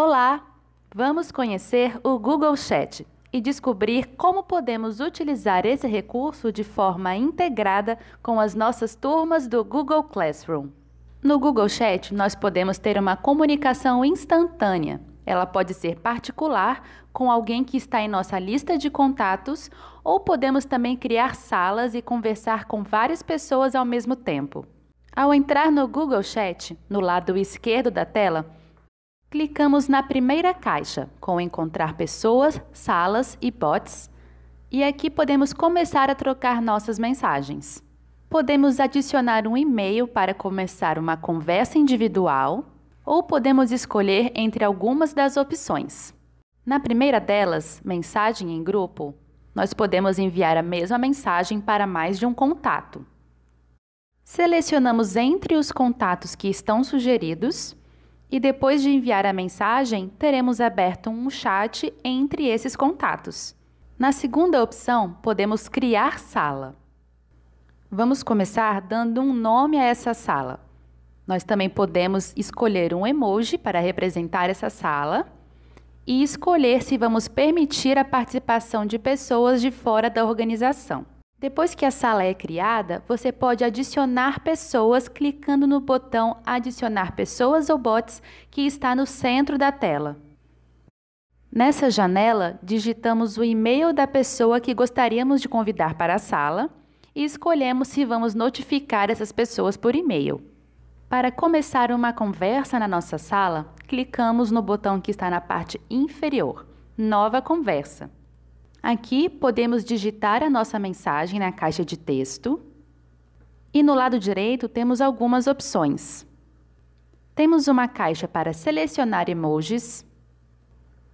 Olá! Vamos conhecer o Google Chat e descobrir como podemos utilizar esse recurso de forma integrada com as nossas turmas do Google Classroom. No Google Chat, nós podemos ter uma comunicação instantânea. Ela pode ser particular com alguém que está em nossa lista de contatos, ou podemos também criar salas e conversar com várias pessoas ao mesmo tempo. Ao entrar no Google Chat, no lado esquerdo da tela, Clicamos na primeira caixa com Encontrar pessoas, salas e bots e aqui podemos começar a trocar nossas mensagens. Podemos adicionar um e-mail para começar uma conversa individual ou podemos escolher entre algumas das opções. Na primeira delas, mensagem em grupo, nós podemos enviar a mesma mensagem para mais de um contato. Selecionamos entre os contatos que estão sugeridos e depois de enviar a mensagem, teremos aberto um chat entre esses contatos. Na segunda opção, podemos criar sala. Vamos começar dando um nome a essa sala. Nós também podemos escolher um emoji para representar essa sala e escolher se vamos permitir a participação de pessoas de fora da organização. Depois que a sala é criada, você pode adicionar pessoas clicando no botão Adicionar pessoas ou bots que está no centro da tela. Nessa janela, digitamos o e-mail da pessoa que gostaríamos de convidar para a sala e escolhemos se vamos notificar essas pessoas por e-mail. Para começar uma conversa na nossa sala, clicamos no botão que está na parte inferior Nova Conversa. Aqui podemos digitar a nossa mensagem na caixa de texto e no lado direito temos algumas opções. Temos uma caixa para selecionar emojis.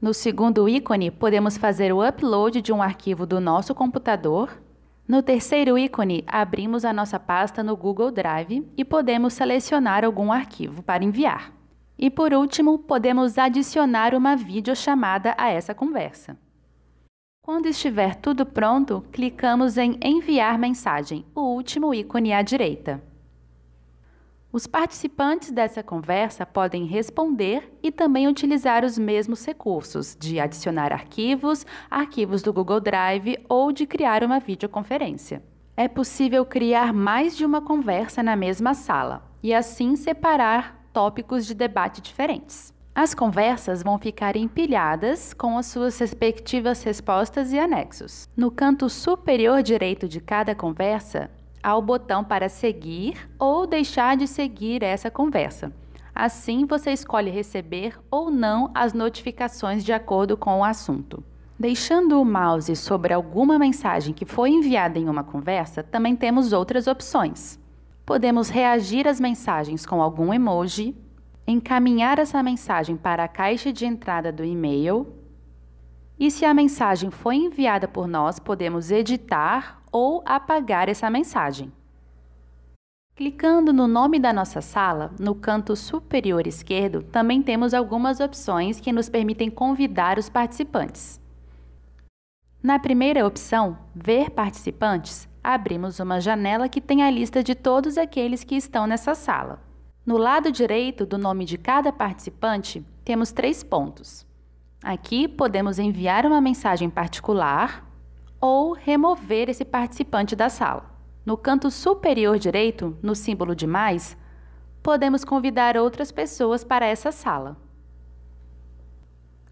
No segundo ícone, podemos fazer o upload de um arquivo do nosso computador. No terceiro ícone, abrimos a nossa pasta no Google Drive e podemos selecionar algum arquivo para enviar. E por último, podemos adicionar uma videochamada a essa conversa. Quando estiver tudo pronto, clicamos em Enviar mensagem, o último ícone à direita. Os participantes dessa conversa podem responder e também utilizar os mesmos recursos de adicionar arquivos, arquivos do Google Drive ou de criar uma videoconferência. É possível criar mais de uma conversa na mesma sala e assim separar tópicos de debate diferentes. As conversas vão ficar empilhadas com as suas respectivas respostas e anexos. No canto superior direito de cada conversa, há o botão para seguir ou deixar de seguir essa conversa. Assim, você escolhe receber ou não as notificações de acordo com o assunto. Deixando o mouse sobre alguma mensagem que foi enviada em uma conversa, também temos outras opções. Podemos reagir às mensagens com algum emoji, encaminhar essa mensagem para a caixa de entrada do e-mail. E se a mensagem foi enviada por nós, podemos editar ou apagar essa mensagem. Clicando no nome da nossa sala, no canto superior esquerdo, também temos algumas opções que nos permitem convidar os participantes. Na primeira opção, Ver Participantes, abrimos uma janela que tem a lista de todos aqueles que estão nessa sala. No lado direito do nome de cada participante, temos três pontos. Aqui podemos enviar uma mensagem particular ou remover esse participante da sala. No canto superior direito, no símbolo de mais, podemos convidar outras pessoas para essa sala.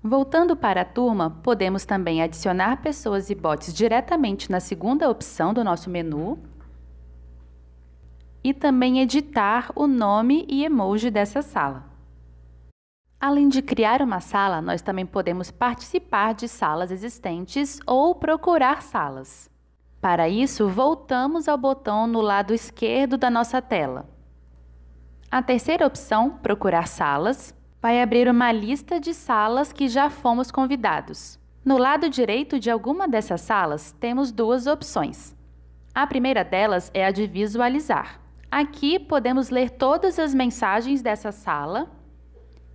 Voltando para a turma, podemos também adicionar pessoas e bots diretamente na segunda opção do nosso menu e também editar o nome e emoji dessa sala. Além de criar uma sala, nós também podemos participar de salas existentes ou procurar salas. Para isso, voltamos ao botão no lado esquerdo da nossa tela. A terceira opção, Procurar Salas, vai abrir uma lista de salas que já fomos convidados. No lado direito de alguma dessas salas, temos duas opções. A primeira delas é a de visualizar. Aqui podemos ler todas as mensagens dessa sala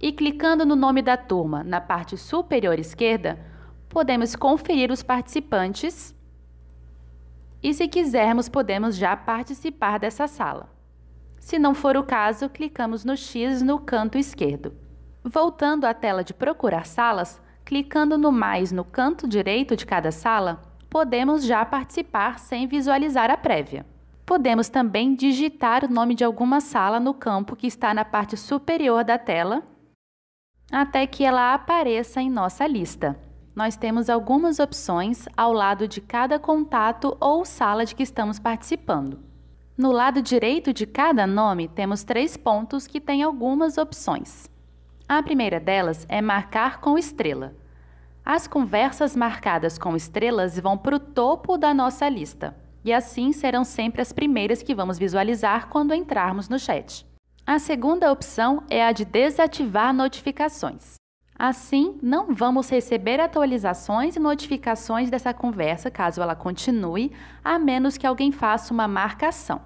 e clicando no nome da turma na parte superior esquerda, podemos conferir os participantes e, se quisermos, podemos já participar dessa sala. Se não for o caso, clicamos no X no canto esquerdo. Voltando à tela de procurar salas, clicando no mais no canto direito de cada sala, podemos já participar sem visualizar a prévia. Podemos também digitar o nome de alguma sala no campo que está na parte superior da tela, até que ela apareça em nossa lista. Nós temos algumas opções ao lado de cada contato ou sala de que estamos participando. No lado direito de cada nome, temos três pontos que têm algumas opções. A primeira delas é marcar com estrela. As conversas marcadas com estrelas vão para o topo da nossa lista e assim serão sempre as primeiras que vamos visualizar quando entrarmos no chat. A segunda opção é a de desativar notificações. Assim, não vamos receber atualizações e notificações dessa conversa caso ela continue, a menos que alguém faça uma marcação.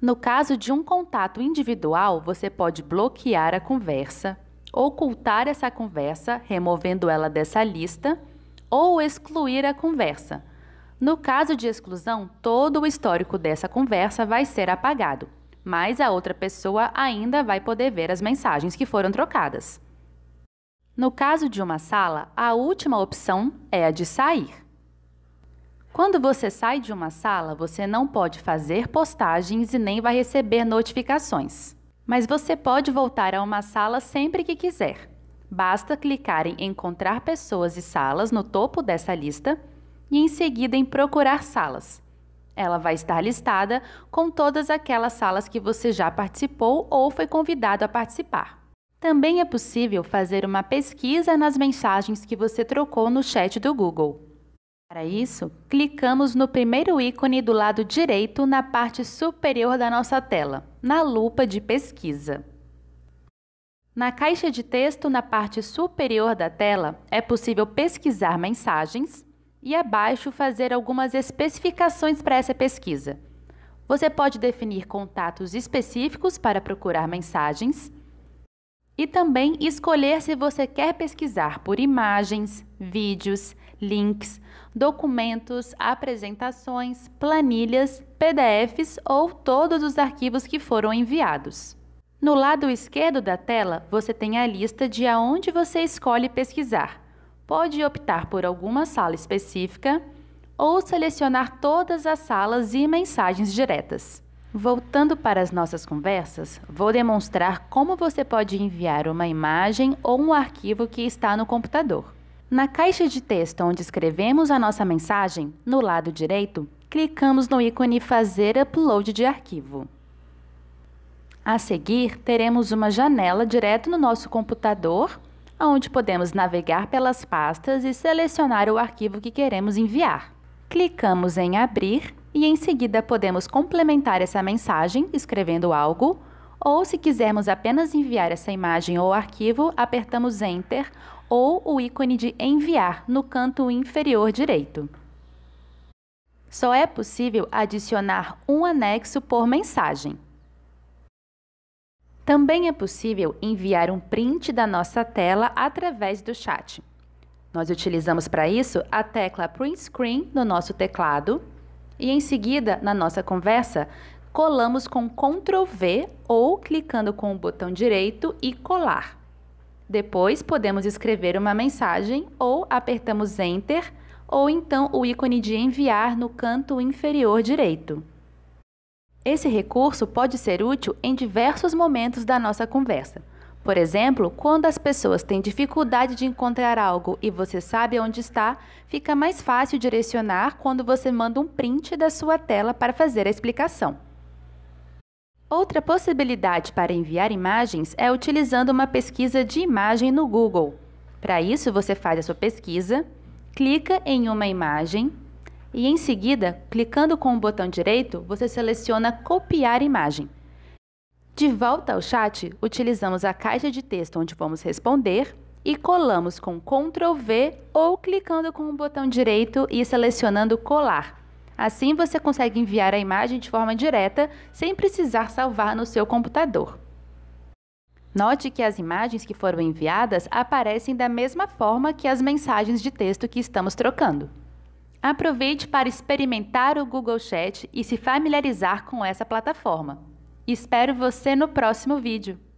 No caso de um contato individual, você pode bloquear a conversa, ocultar essa conversa, removendo ela dessa lista, ou excluir a conversa, no caso de exclusão, todo o histórico dessa conversa vai ser apagado, mas a outra pessoa ainda vai poder ver as mensagens que foram trocadas. No caso de uma sala, a última opção é a de sair. Quando você sai de uma sala, você não pode fazer postagens e nem vai receber notificações. Mas você pode voltar a uma sala sempre que quiser. Basta clicar em Encontrar pessoas e salas no topo dessa lista e em seguida em procurar salas. Ela vai estar listada com todas aquelas salas que você já participou ou foi convidado a participar. Também é possível fazer uma pesquisa nas mensagens que você trocou no chat do Google. Para isso, clicamos no primeiro ícone do lado direito na parte superior da nossa tela, na lupa de pesquisa. Na caixa de texto, na parte superior da tela, é possível pesquisar mensagens, e abaixo fazer algumas especificações para essa pesquisa. Você pode definir contatos específicos para procurar mensagens e também escolher se você quer pesquisar por imagens, vídeos, links, documentos, apresentações, planilhas, PDFs ou todos os arquivos que foram enviados. No lado esquerdo da tela, você tem a lista de aonde você escolhe pesquisar pode optar por alguma sala específica ou selecionar todas as salas e mensagens diretas. Voltando para as nossas conversas, vou demonstrar como você pode enviar uma imagem ou um arquivo que está no computador. Na caixa de texto onde escrevemos a nossa mensagem, no lado direito, clicamos no ícone Fazer Upload de Arquivo. A seguir, teremos uma janela direto no nosso computador onde podemos navegar pelas pastas e selecionar o arquivo que queremos enviar. Clicamos em Abrir e em seguida podemos complementar essa mensagem escrevendo algo, ou se quisermos apenas enviar essa imagem ou arquivo, apertamos Enter ou o ícone de Enviar no canto inferior direito. Só é possível adicionar um anexo por mensagem. Também é possível enviar um print da nossa tela através do chat. Nós utilizamos para isso a tecla Print Screen no nosso teclado e em seguida, na nossa conversa, colamos com Ctrl V ou clicando com o botão direito e colar. Depois podemos escrever uma mensagem ou apertamos Enter ou então o ícone de enviar no canto inferior direito. Esse recurso pode ser útil em diversos momentos da nossa conversa. Por exemplo, quando as pessoas têm dificuldade de encontrar algo e você sabe onde está, fica mais fácil direcionar quando você manda um print da sua tela para fazer a explicação. Outra possibilidade para enviar imagens é utilizando uma pesquisa de imagem no Google. Para isso, você faz a sua pesquisa, clica em uma imagem, e em seguida, clicando com o botão direito, você seleciona Copiar imagem. De volta ao chat, utilizamos a caixa de texto onde vamos responder e colamos com Ctrl V ou clicando com o botão direito e selecionando Colar. Assim você consegue enviar a imagem de forma direta sem precisar salvar no seu computador. Note que as imagens que foram enviadas aparecem da mesma forma que as mensagens de texto que estamos trocando. Aproveite para experimentar o Google Chat e se familiarizar com essa plataforma. Espero você no próximo vídeo!